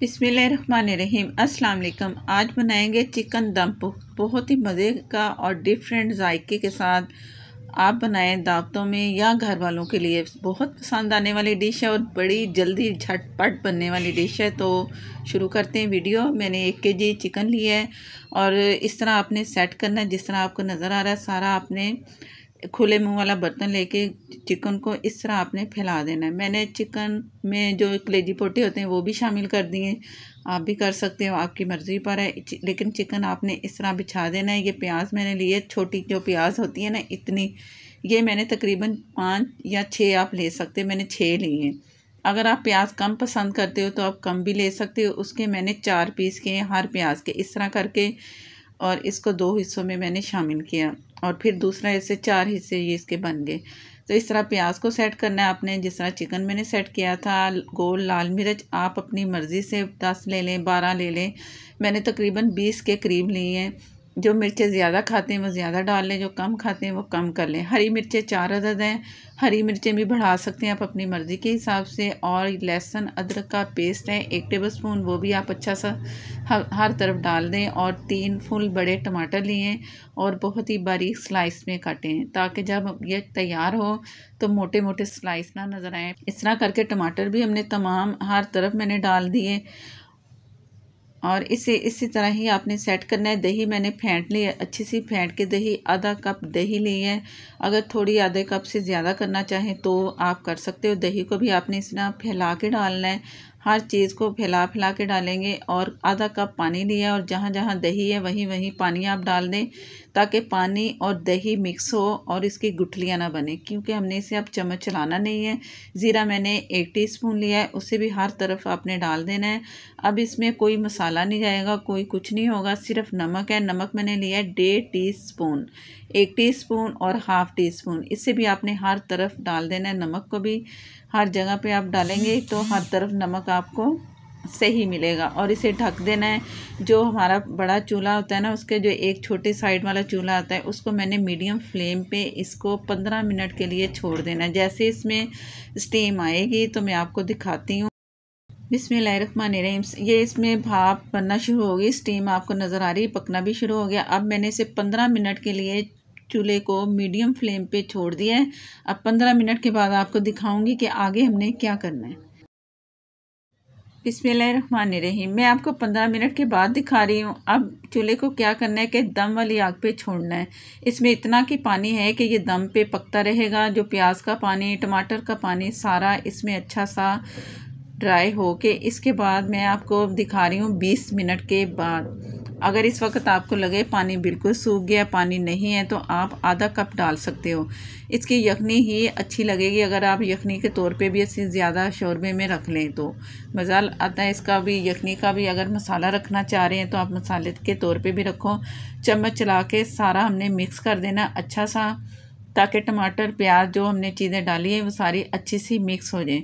बिसमीम अस्सलाम आज बनाएंगे चिकन दम बहुत ही मज़े का और डिफरेंट जायके के साथ आप बनाएं दावतों में या घर वालों के लिए बहुत पसंद आने वाली डिश है और बड़ी जल्दी झटपट बनने वाली डिश है तो शुरू करते हैं वीडियो मैंने एक के जी चिकन लिया है और इस तरह आपने सेट करना है जिस तरह आपको नज़र आ रहा है सारा आपने खुले मुंह वाला बर्तन लेके चिकन को इस तरह आपने फैला देना है मैंने चिकन में जो कलेजी पोटे होते हैं वो भी शामिल कर दिए आप भी कर सकते हो आपकी मर्ज़ी पर है लेकिन चिकन आपने इस तरह बिछा देना है ये प्याज मैंने लिए छोटी जो प्याज होती है ना इतनी ये मैंने तकरीबन पाँच या छः आप ले सकते मैंने छः लिए हैं अगर आप प्याज कम पसंद करते हो तो आप कम भी ले सकते हो उसके मैंने चार पीस के हर प्याज के इस तरह करके और इसको दो हिस्सों में मैंने शामिल किया और फिर दूसरा हिस्से चार हिस्से ये इसके बन गए तो इस तरह प्याज को सेट करना है आपने जिस तरह चिकन मैंने सेट किया था गोल लाल मिर्च आप अपनी मर्ज़ी से दस ले लें बारह ले लें मैंने तकरीबन बीस के करीब ली हैं जो मिर्चें ज़्यादा खाते हैं वो ज़्यादा डाल लें जो कम खाते हैं वो कम कर लें हरी मिर्चें चार अदद हैं हरी मिर्चें भी बढ़ा सकते हैं आप अपनी मर्ज़ी के हिसाब से और लहसुन अदरक का पेस्ट है एक टेबल स्पून वो भी आप अच्छा सा हर हर तरफ डाल दें और तीन फुल बड़े टमाटर लिए और बहुत ही बारीक स्लाइस में काटें ताकि जब ये तैयार हो तो मोटे मोटे स्लाइस ना नज़र आए इस तरह करके टमाटर भी हमने तमाम हर तरफ मैंने डाल दिए और इसे इसी तरह ही आपने सेट करना है दही मैंने फेंट लिया है अच्छी सी फेंट के दही आधा कप दही ली है अगर थोड़ी आधे कप से ज़्यादा करना चाहें तो आप कर सकते हो दही को भी आपने इस तरह फैला के डालना है हर चीज़ को फैला फैला के डालेंगे और आधा कप पानी लिया और जहाँ जहाँ दही है वहीं वहीं पानी आप डाल दें ताकि पानी और दही मिक्स हो और इसकी गुठलियाँ ना बने क्योंकि हमने इसे अब चम्मच चलाना नहीं है ज़ीरा मैंने एक टीस्पून लिया है उसे भी हर तरफ आपने डाल देना है अब इसमें कोई मसाला नहीं जाएगा कोई कुछ नहीं होगा सिर्फ नमक है नमक मैंने लिया है डेढ़ टी स्पून एक टीस्पून और हाफ़ टी स्पून इसे भी आपने हर तरफ डाल देना है नमक को भी हर जगह पे आप डालेंगे तो हर तरफ नमक आपको सही मिलेगा और इसे ढक देना है जो हमारा बड़ा चूल्हा होता है ना उसके जो एक छोटे साइड वाला चूल्हा आता है उसको मैंने मीडियम फ्लेम पे इसको पंद्रह मिनट के लिए छोड़ देना है जैसे इसमें स्टीम आएगी तो मैं आपको दिखाती हूँ नरेम्स ये इसमें भाप बनना शुरू हो गई स्टीम आपको नज़र आ रही पकना भी शुरू हो गया अब मैंने इसे पंद्रह मिनट के लिए चूल्हे को मीडियम फ्लेम पे छोड़ दिया है अब पंद्रह मिनट के बाद आपको दिखाऊंगी कि आगे हमने क्या करना है बिसमान रहीम मैं आपको पंद्रह मिनट के बाद दिखा रही हूँ अब चूल्हे को क्या करना है कि दम वाली आग पे छोड़ना है इसमें इतना कि पानी है कि ये दम पे पकता रहेगा जो प्याज का पानी टमाटर का पानी सारा इसमें अच्छा सा ड्राई हो के इसके बाद मैं आपको दिखा रही हूँ बीस मिनट के बाद अगर इस वक्त आपको लगे पानी बिल्कुल सूख गया पानी नहीं है तो आप आधा कप डाल सकते हो इसकी यखनी ही अच्छी लगेगी अगर आप यखनी के तौर पे भी इसे ज़्यादा शोरबे में रख लें तो मज़ा आता है इसका भी यखनी का भी अगर मसाला रखना चाह रहे हैं तो आप मसाले के तौर पे भी रखो चम्मच चला के सारा हमने मिक्स कर देना अच्छा सा ताकि टमाटर प्याज जो हमने चीज़ें डाली हैं वो सारी अच्छी सी मिक्स हो जाए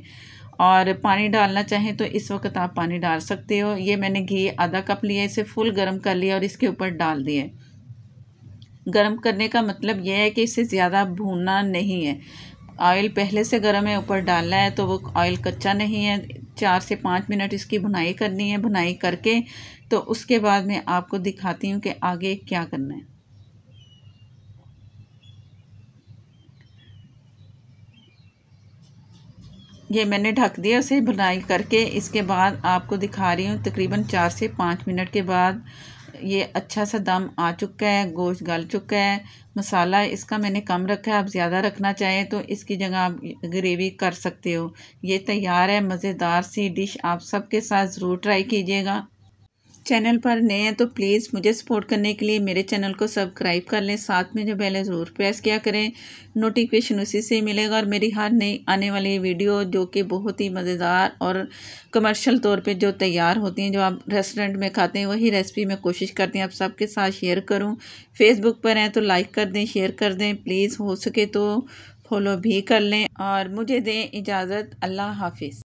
और पानी डालना चाहें तो इस वक्त आप पानी डाल सकते हो ये मैंने घी आधा कप लिया इसे फुल गर्म कर लिया और इसके ऊपर डाल दिए गर्म करने का मतलब यह है कि इसे ज़्यादा भूनना नहीं है ऑयल पहले से गर्म है ऊपर डालना है तो वो ऑयल कच्चा नहीं है चार से पाँच मिनट इसकी भुनाई करनी है भुनाई करके तो उसके बाद मैं आपको दिखाती हूँ कि आगे क्या करना है ये मैंने ढक दिया उसे बनाई करके इसके बाद आपको दिखा रही हूँ तकरीबन चार से पाँच मिनट के बाद ये अच्छा सा दम आ चुका है गोश्त गल चुका है मसाला इसका मैंने कम रखा है आप ज़्यादा रखना चाहें तो इसकी जगह आप ग्रेवी कर सकते हो ये तैयार है मज़ेदार सी डिश आप सबके साथ ज़रूर ट्राई कीजिएगा चैनल पर नए हैं तो प्लीज़ मुझे सपोर्ट करने के लिए मेरे चैनल को सब्सक्राइब कर लें साथ में जो बेल है ज़रूर प्रेस किया करें नोटिफिकेशन उसी से मिलेगा और मेरी हर नई आने वाली वीडियो जो कि बहुत ही मज़ेदार और कमर्शियल तौर पे जो तैयार होती हैं जो आप रेस्टोरेंट में खाते हैं वही रेसिपी मैं कोशिश करती हूँ आप सबके साथ शेयर करूँ फेसबुक पर हैं तो लाइक कर दें शेयर कर दें प्लीज़ हो सके तो फॉलो भी कर लें और मुझे दें इजाज़त अल्लाह हाफिज़